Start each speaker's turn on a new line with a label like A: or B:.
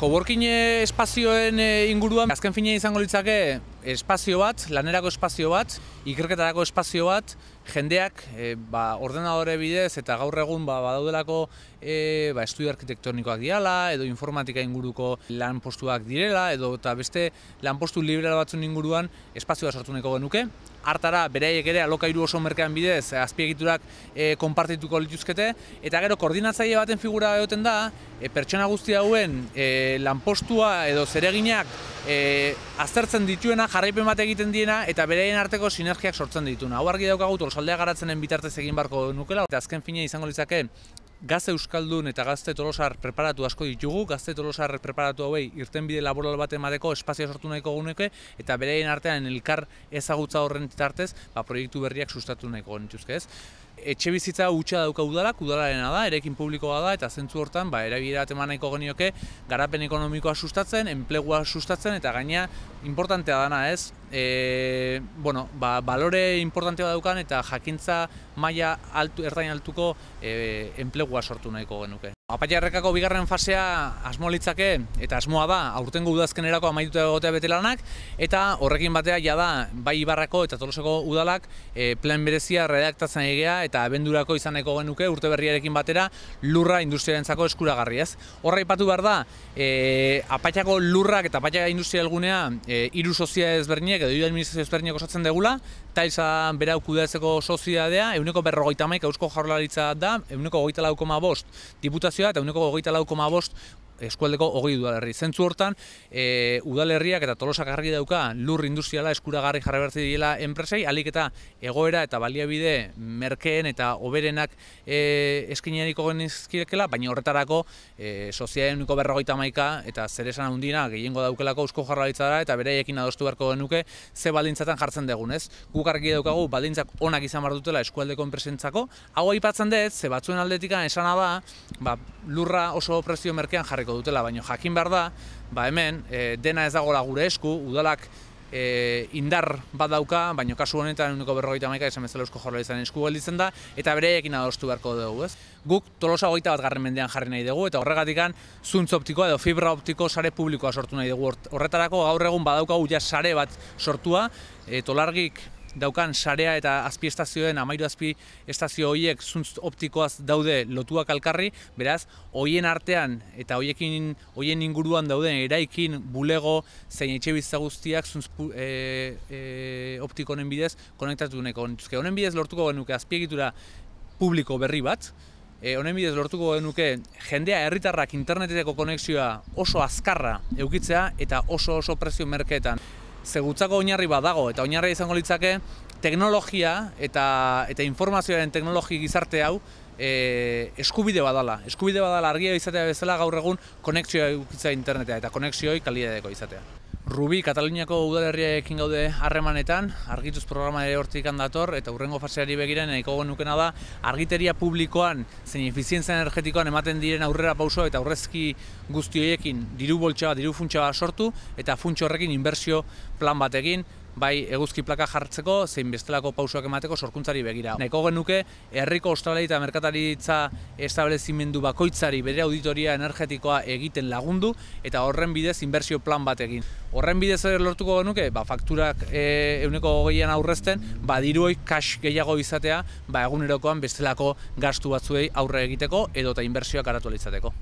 A: Coworking espazioen eh, inguruan azken finean izango litzake espazio bat, lanerako espazio bat, ikerketarako espazio bat, jendeak eh, ba, ordenadore bidez eta gaur egun ba, badaudelako e, ba, estudio arkitektonikoak diala, edo informatika inguruko lanpostuak direla, edo eta beste lanpostu liberal batzun inguruan espazioa sortu genuke. Artara, beraiek ere alokairu oso merkean bidez, eh, azpiegiturak e, konpartituko lituzkete, eta gero koordinatzaile baten figura egoten da, pertsona guzti hauen lanpostua edo zereginak e, aztertzen dituena jarraipen bat egiten diena eta bereien arteko sinergiak sortzen dituna. Hau argi daukagu tolosaldea garatzenen bitartez egin barko nukela, eta azken finean izango litzake gazte euskaldun eta gazte tolosar preparatu asko ditugu, gazte tolosar preparatu hauei irten bide laboral bat emateko espazio sortu nahiko guneke, eta bereien artean elkar ezagutza horren titartez, ba, proiektu berriak sustatu nahiko nituzke ez etxe bizitza hutsa dauka udalak, udalarena da, erekin publikoa da, eta zentzu hortan, ba, erabiera temaneko genioke, garapen ekonomikoa sustatzen, enplegua sustatzen, eta gaina, importantea dana ez, e, bueno, ba, balore importantea daukan, eta jakintza maila altu, altuko e, enplegua sortu nahiko genuke. Apaiarrekako bigarren fasea asmo litzake eta asmoa da ba, aurtengo udazkenerako amaituta egotea betelanak eta horrekin batea ja da bai Ibarrako eta toloseko udalak eh, plan berezia redaktatzen egea eta abendurako izaneko genuke urte berriarekin batera lurra industriarentzako eskuragarri ez. Horra ipatu behar da e, lurrak eta apaitako industria elgunea e, eh, iru sozia ezberdinek edo iru administrazio ezberdinek osatzen degula izan bera ukudeatzeko soziadea uneko berrogeita maik eusko jaurlaritza da euneko goitala bost diputazio inflazioa, eta uneko gogeita lau koma bost eskualdeko hogei udalerri. Zentzu hortan, e, udalerriak eta tolosak argi dauka lur industriala eskuragarri jarra bertzi diela enpresei, alik egoera eta baliabide merkeen eta oberenak e, eskineriko genizkirekela, baina horretarako e, sozialeniko berrogeita maika eta esan handina gehiengo daukelako usko jarra eta bereiekin adostu beharko genuke ze baldintzatan jartzen degun, ez? Guk argi daukagu baldintzak onak izan bar dutela eskualdeko enpresentzako, hau aipatzen dut, ze batzuen aldetikan esana da, ba, lurra oso prezio merkean jarriko jarriko dutela, baino jakin behar da, ba hemen, e, dena ez dagoela gure esku, udalak e, indar bat dauka, baino kasu honetan uniko berrogeita maika esan bezala eusko jorlaizaren esku gelditzen da, eta bere ekin adostu beharko dugu, ez? Guk tolosa hogeita bat garren mendean jarri nahi dugu, eta horregatik zuntz optikoa edo fibra optiko sare publikoa sortu nahi dugu. Horretarako gaur egun badaukagu ja sare bat sortua, e, tolargik daukan sarea eta azpi estazioen, amairu azpi estazio horiek zuntz optikoaz daude lotuak alkarri, beraz, hoien artean eta hoiekin, hoien inguruan dauden eraikin bulego zein etxe guztiak zuntz e, e, optiko honen bidez konektatu duneko. honen bidez lortuko genuke azpiegitura publiko berri bat, E, honen bidez lortuko genuke jendea herritarrak interneteteko koneksioa oso azkarra eukitzea eta oso oso prezio merketan. Zegutzako oinarri badago eta oinarri izango litzake teknologia eta, eta informazioaren teknologi gizarte hau e, eskubide badala. Eskubide badala argia izatea bezala gaur egun konekzioa ikutzea internetea eta konekzioa kalideko izatea. Rubi, Kataluniako udalerria ekin gaude harremanetan, argituz programa ere hortzik handator, eta urrengo faseari begiren eko gondukena da, argiteria publikoan, zein efizientzen energetikoan ematen diren aurrera pausoa, eta aurrezki guztioekin diru boltsa, diru funtsa sortu, eta funtsa horrekin inbertsio plan batekin, bai eguzki plaka jartzeko zein bestelako pausoak emateko sorkuntzari begira. Nahiko genuke herriko ostalari eta merkataritza establezimendu bakoitzari bere auditoria energetikoa egiten lagundu eta horren bidez inbertsio plan bat Horren bidez ere lortuko genuke ba, fakturak e, euneko gogeian aurrezten, ba, diruoi kas gehiago izatea ba, egunerokoan bestelako gastu batzuei aurre egiteko edo ta inbertsioak aratu alitzateko.